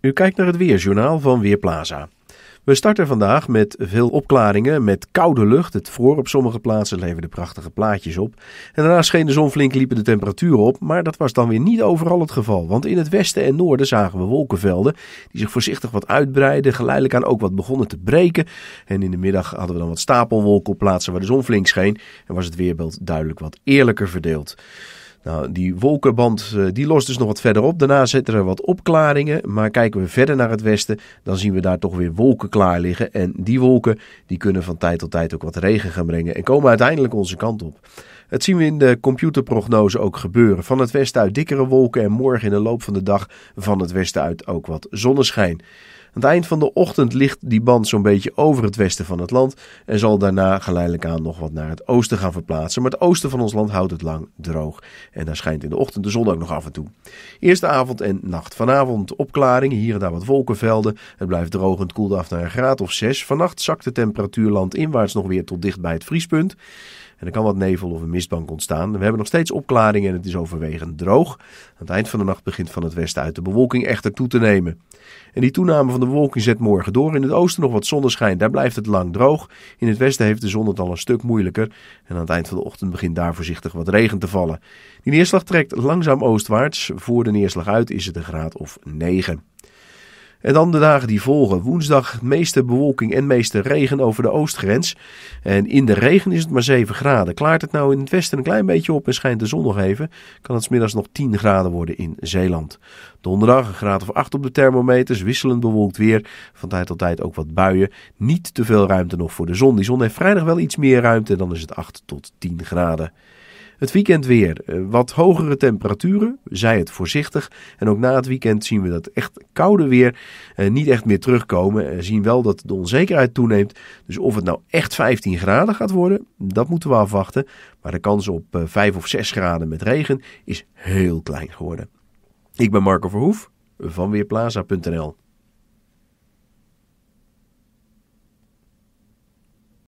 U kijkt naar het Weerjournaal van Weerplaza. We starten vandaag met veel opklaringen, met koude lucht. Het voor op sommige plaatsen leverde prachtige plaatjes op. En daarna scheen de zon flink, liepen de temperaturen op. Maar dat was dan weer niet overal het geval. Want in het westen en noorden zagen we wolkenvelden die zich voorzichtig wat uitbreiden. Geleidelijk aan ook wat begonnen te breken. En in de middag hadden we dan wat stapelwolken op plaatsen waar de zon flink scheen. En was het weerbeeld duidelijk wat eerlijker verdeeld. Nou, die wolkenband eh, die lost dus nog wat verder op. Daarna zitten er wat opklaringen. Maar kijken we verder naar het westen, dan zien we daar toch weer wolken klaar liggen. En die wolken die kunnen van tijd tot tijd ook wat regen gaan brengen. En komen uiteindelijk onze kant op. Het zien we in de computerprognose ook gebeuren. Van het westen uit dikkere wolken en morgen in de loop van de dag van het westen uit ook wat zonneschijn. Aan het eind van de ochtend ligt die band zo'n beetje over het westen van het land en zal daarna geleidelijk aan nog wat naar het oosten gaan verplaatsen. Maar het oosten van ons land houdt het lang droog en daar schijnt in de ochtend de zon ook nog af en toe. Eerste avond en nacht. Vanavond opklaringen, hier en daar wat wolkenvelden. Het blijft droog en het koelt af naar een graad of zes. Vannacht zakt de temperatuur landinwaarts nog weer tot dicht bij het vriespunt. En er kan wat nevel of een mistbank ontstaan. We hebben nog steeds opklaringen en het is overwegend droog. Aan het eind van de nacht begint van het westen uit de bewolking echter toe te nemen. En die toename van de bewolking zet morgen door. In het oosten nog wat zonneschijn, daar blijft het lang droog. In het westen heeft de zon het al een stuk moeilijker. En aan het eind van de ochtend begint daar voorzichtig wat regen te vallen. Die neerslag trekt langzaam oostwaarts. Voor de neerslag uit is het een graad of 9. En dan de dagen die volgen. Woensdag meeste bewolking en meeste regen over de oostgrens. En in de regen is het maar 7 graden. Klaart het nou in het westen een klein beetje op en schijnt de zon nog even, kan het smiddags nog 10 graden worden in Zeeland. Donderdag een graad of 8 op de thermometer, wisselend bewolkt weer. Van tijd tot tijd ook wat buien. Niet te veel ruimte nog voor de zon. Die zon heeft vrijdag wel iets meer ruimte, dan is het 8 tot 10 graden. Het weekend weer eh, wat hogere temperaturen, zij het voorzichtig. En ook na het weekend zien we dat echt koude weer eh, niet echt meer terugkomen. We eh, zien wel dat de onzekerheid toeneemt. Dus of het nou echt 15 graden gaat worden, dat moeten we afwachten. Maar de kans op 5 of 6 graden met regen is heel klein geworden. Ik ben Marco Verhoef van Weerplaza.nl.